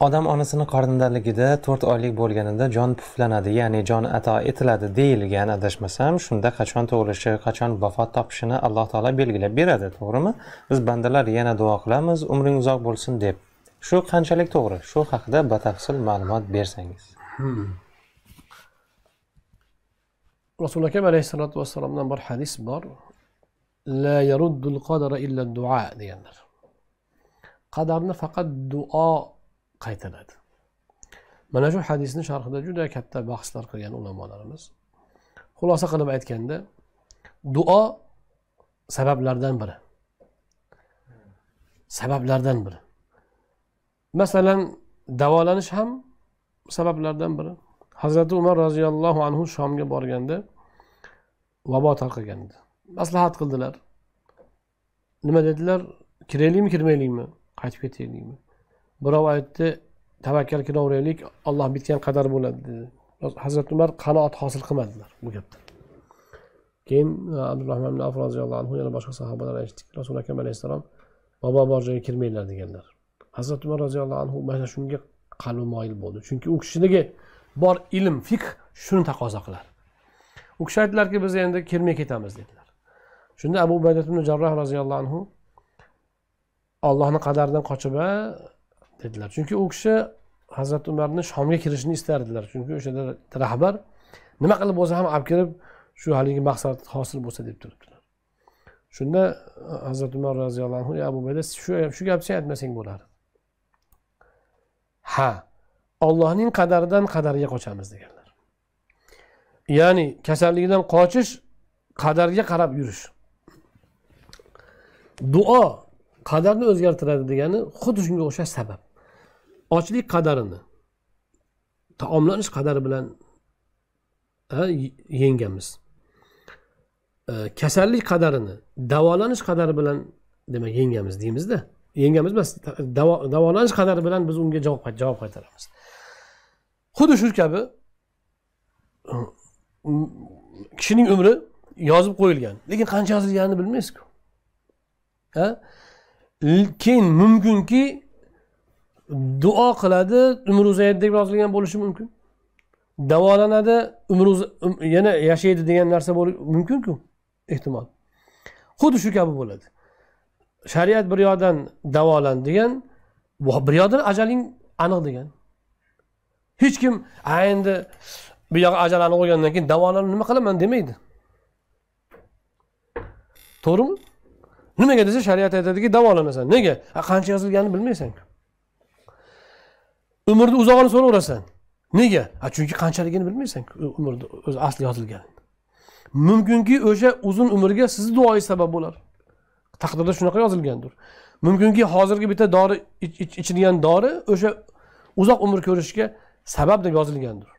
odam onasini qornidaligida to'rt oylik bo'lganida jon puflanadi ya'ni jon ato etiladi deyilgan adashmasam shunda qachon tug'ilishi qachon vafot topishini alloh taolo belgilab beradi to'g'rimi biz bandalar yana duo qilamiz umring uzoq bo'lsin deb shu qanchalik to'g'ri shu haqida batafsil ma'lumot bersangiz hmm. rasuli akam alayhissalotu vassalomdan bir hadis bor la yaruddul qadara illa duo deganlar qadarni faqat duo qaytaradi mana shu hadisni sharhida juda katta bahslar qilgan ulamolarimiz xulosa qilib aytganda duo sabablardan biri sabablardan biri masalan davolanish ham sabablardan biri hazrati umar roziyallohu anhu shomga borganda vabo tarqagan edi maslahat qildilar nima dedilar kiraylikmi kirmaylikmi qaytib ketaylikmi birov aytdi tavakkal qilaveraylik olloh bitgan qadar bo'ladi dedi hazrati umar qanoat hosil qilmadilar bu gapdan keyin e, abdurahmon ibn af roziyallohu anhu yana boshqa sahobalar aytishdiki rasul akam alayhissalom bobo bor joyga kirmanglar deganlar hazrati umar roziyallohu anhu mana shunga qalbi moyil bo'ldi chunki u kishidagi bor ilm fiqh shuni taqozo qiladi u kishi aytdilarki biz endi kirmay ketamiz dedilar shunda abu ubaydat ibn jarroh roziyallohu anhu ollohni qadaridan qochib e, dedilar chunki u kishi hazrati umarni shomga kirishini istardilar chunki o'sha yerda rahbar nima qilib bo'lsa ham olib kirib shu haligi maqsad hosil bo'lsa deb turibdilar shunda e, hazrati umar roziyallohu anhu abu bayda shu shu gapni sen aytmasang bo'lardi ha ollohning qadaridan qadariga qochamiz deganlar ya'ni kasallikdan qochish qadarga qarab yurish duo qadarni o'zgartiradi degani xuddi shunga o'xshash sabab ochlik qadarini taomlanish qadari bilan yengamiz e, kasallik qadarini davolanish qadari bilan demak yengamiz deymizda yengamiz emas davolanish qadari bilan biz unga javob javob qaytaramiz xuddi shu kabi mm, kishining umri yozib qo'yilgan lekin qancha yozilganini bilmaysizku keyin mumkinki duo qiladi umri uzayadi deb yozilgan bo'lishi mumkin davolanadi umri um, yana yashaydi degan narsa bo'lishi mumkinku ehtimol xuddi shu kabi bo'ladi shariat bir yoqdan davolan degan bir yoqdan ajaling aniq degan hech kim a endi bu yog'i ajal aniq bo'lgandan keyin davolanib nima qilaman demaydi to'g'rimi nimaga desa shariat aytadiki davolanasan nega qancha yozilganini bilmaysanku umrni uzog'ini so'raverasan nega chunki qanchaligini bilmaysan umrni o'zi asli yozilgan mumkinki o'sha uzun umrga sizni duoyingiz sabab bo'lar taqdirda shunaqa yozilgandir mumkinki hozirgi bitta dori ichilgan dori o'sha uzoq umr ko'rishga sabab deb yozilgandir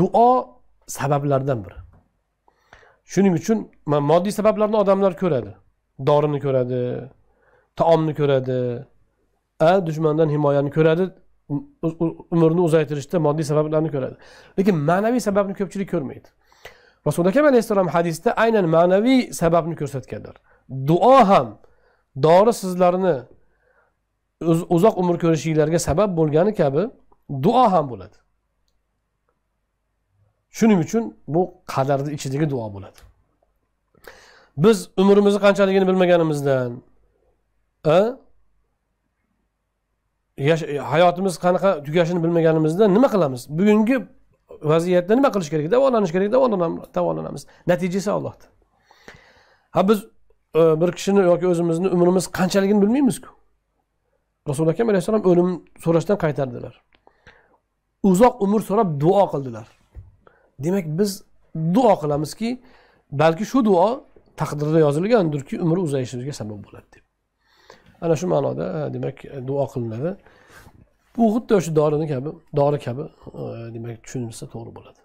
duo sabablardan biri shuning uchun moddiy sabablarni odamlar ko'radi dorini ko'radi taomni ko'radi a dushmandan himoyani ko'radi umrni uzaytirishda moddiy sabablarni ko'radi lekin ma'naviy sababni ko'pchilik ko'rmaydi rasul akam alayhissalom hadisda aynan ma'naviy sababni ko'rsatganlar duo ham dori sizlarni uzoq umr ko'rishinglarga sabab bo'lgani kabi duo ham bo'ladi shuning uchun bu qadarni ichidagi duo bo'ladi biz umrimizni qanchaligini bilmaganimizdan hayotimiz qanaqa tugashini bilmaganimizda nima qilamiz bugungi vaziyatda nima qilish kerak davolanish kerak davolanamiz natijasi allohda ha biz e, bir kishini yoki o'zimizni umrimiz qanchaligini bilmaymizku rasululloh akam alayhissalom o'lim so'rashdan qaytardilar uzoq umr so'rab duo qildilar demak biz duo qilamizki balki shu duo taqdirda yozilgandirki umri uzayishimizga sabab bo'ladi deb ana shu ma'noda e, demak e, duo qilinadi bu xuddi o'sha dorini kabi dori kabi e, demak tushunilsa to'g'ri bo'ladi